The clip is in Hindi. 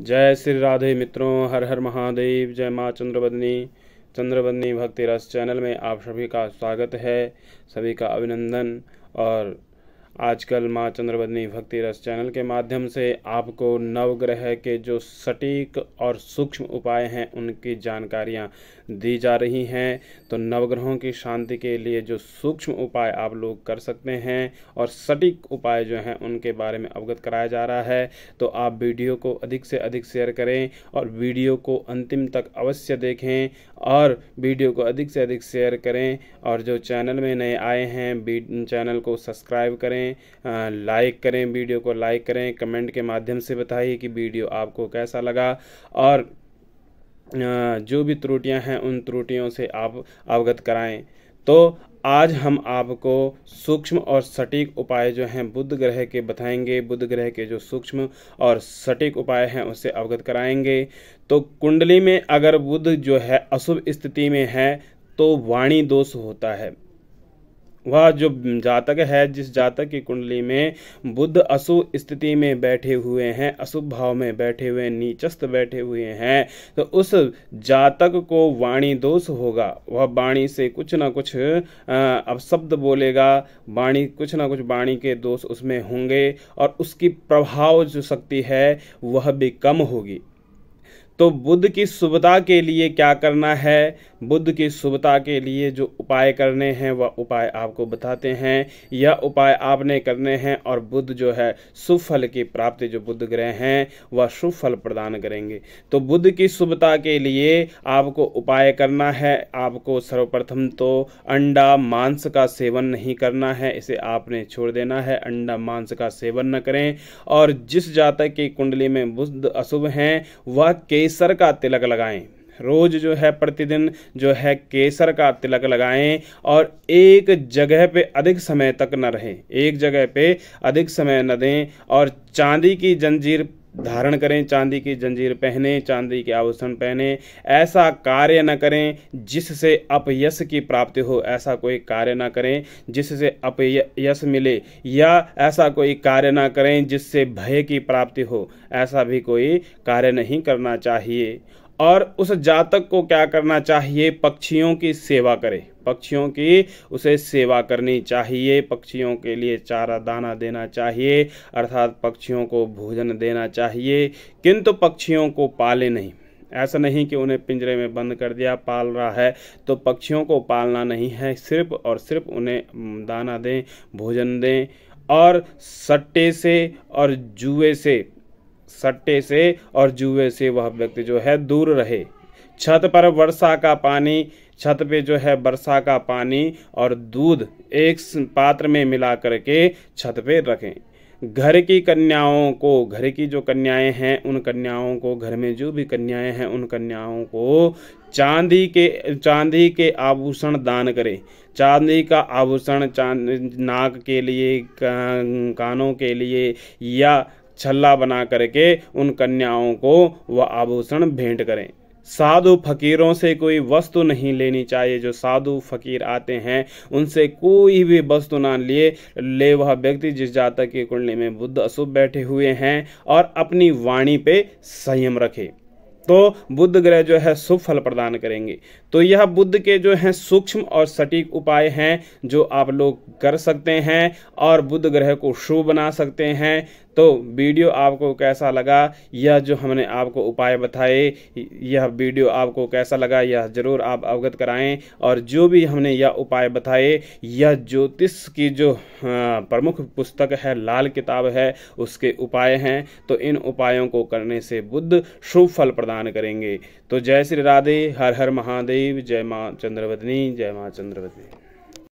जय श्री राधे मित्रों हर हर महादेव जय माँ चंद्रवदनी चंद्रवदनी भक्ति रस चैनल में आप सभी का स्वागत है सभी का अभिनंदन और आजकल माँ चंद्रवदनी भक्ति रस चैनल के माध्यम से आपको नवग्रह के जो सटीक और सूक्ष्म उपाय हैं उनकी जानकारियाँ दी जा रही हैं तो नवग्रहों की शांति के लिए जो सूक्ष्म उपाय आप लोग कर सकते हैं और सटीक उपाय जो हैं उनके बारे में अवगत कराया जा रहा है तो आप वीडियो को अधिक से अधिक शेयर करें और वीडियो को अंतिम तक अवश्य देखें और वीडियो को अधिक से अधिक शेयर करें और जो चैनल में नए आए हैं चैनल को सब्सक्राइब करें करें लाइक करें वीडियो को लाइक करें कमेंट के माध्यम से बताइए कि वीडियो आपको कैसा लगा और जो भी त्रुटियां हैं उन त्रुटियों से आप अवगत कराएं तो आज हम आपको सूक्ष्म और सटीक उपाय जो हैं बुध ग्रह के बताएंगे बुध ग्रह के जो सूक्ष्म और सटीक उपाय हैं उससे अवगत कराएंगे तो कुंडली में अगर बुध जो है अशुभ स्थिति में है तो वाणी दोष होता है वह जो जातक है जिस जातक की कुंडली में बुद्ध अशु स्थिति में बैठे हुए हैं अशुभ भाव में बैठे हुए नीचस्त बैठे हुए हैं तो उस जातक को वाणी दोष होगा वह वाणी से कुछ ना कुछ अब शब्द बोलेगा वाणी कुछ ना कुछ वाणी के दोष उसमें होंगे और उसकी प्रभाव जो शक्ति है वह भी कम होगी तो बुद्ध की शुभता के लिए क्या करना है बुद्ध की शुभता के लिए जो उपाय करने हैं वह उपाय आपको बताते हैं यह उपाय आपने करने हैं और बुद्ध जो है सुफल की प्राप्ति जो बुद्ध ग्रह हैं वह शुभ फल प्रदान करेंगे तो बुद्ध की शुभता के लिए आपको उपाय करना है आपको सर्वप्रथम तो अंडा मांस का सेवन नहीं करना है इसे आपने छोड़ देना है अंडा मांस का सेवन न करें और जिस जातक की कुंडली में बुद्ध अशुभ हैं वह केसर का तिलक लगाएं रोज़ जो है प्रतिदिन जो है केसर का तिलक लगाएं और एक जगह पे अधिक समय तक न रहें एक जगह पे अधिक समय न दें और चांदी की जंजीर धारण करें चांदी की जंजीर पहने चांदी के आभूषण पहने ऐसा कार्य न करें जिससे अपयस की प्राप्ति हो ऐसा कोई कार्य न करें जिससे अपयश मिले या ऐसा कोई कार्य न करें जिससे भय की प्राप्ति हो ऐसा भी कोई कार्य नहीं करना चाहिए और उस जातक को क्या करना चाहिए पक्षियों की सेवा करे पक्षियों की उसे सेवा करनी चाहिए पक्षियों के लिए चारा दाना देना चाहिए अर्थात पक्षियों को भोजन देना चाहिए किंतु पक्षियों को पाले नहीं ऐसा नहीं कि उन्हें पिंजरे में बंद कर दिया पाल रहा है तो पक्षियों को पालना नहीं है सिर्फ और सिर्फ उन्हें दाना दें भोजन दें और सट्टे से और जुए से सट्टे से और जुए से वह व्यक्ति जो है दूर रहे छत पर वर्षा का पानी छत पे जो है वर्षा का पानी और दूध एक पात्र में मिला करके छत पे रखें घर की कन्याओं को घर की जो कन्याएं हैं उन कन्याओं को घर में जो भी कन्याएं हैं उन कन्याओं को चांदी के चांदी के आभूषण दान करें चांदी का आभूषण चांद नाक के लिए कानों के लिए या छल्ला बना करके उन कन्याओं को वह आभूषण भेंट करें साधु फकीरों से कोई वस्तु नहीं लेनी चाहिए जो साधु फकीर आते हैं उनसे कोई भी वस्तु ना लिए ले वह व्यक्ति जिस जातक की कुंडली में बुद्ध अशुभ बैठे हुए हैं और अपनी वाणी पे संयम रखे तो बुद्ध ग्रह जो है शुभ फल प्रदान करेंगे तो यह बुद्ध के जो हैं सूक्ष्म और सटीक उपाय हैं जो आप लोग कर सकते हैं और बुद्ध ग्रह को शुभ बना सकते हैं तो वीडियो आपको कैसा लगा यह जो हमने आपको उपाय बताए यह वीडियो आपको कैसा लगा यह ज़रूर आप अवगत कराएं और जो भी हमने यह उपाय बताए यह ज्योतिष की जो हाँ, प्रमुख पुस्तक है लाल किताब है उसके उपाय हैं तो इन उपायों को करने से बुद्ध शुभ फल प्रदान करेंगे तो जय श्री राधे हर हर महादेव देव जय माँ चंद्रवदनी जय माँ चंद्रवदनी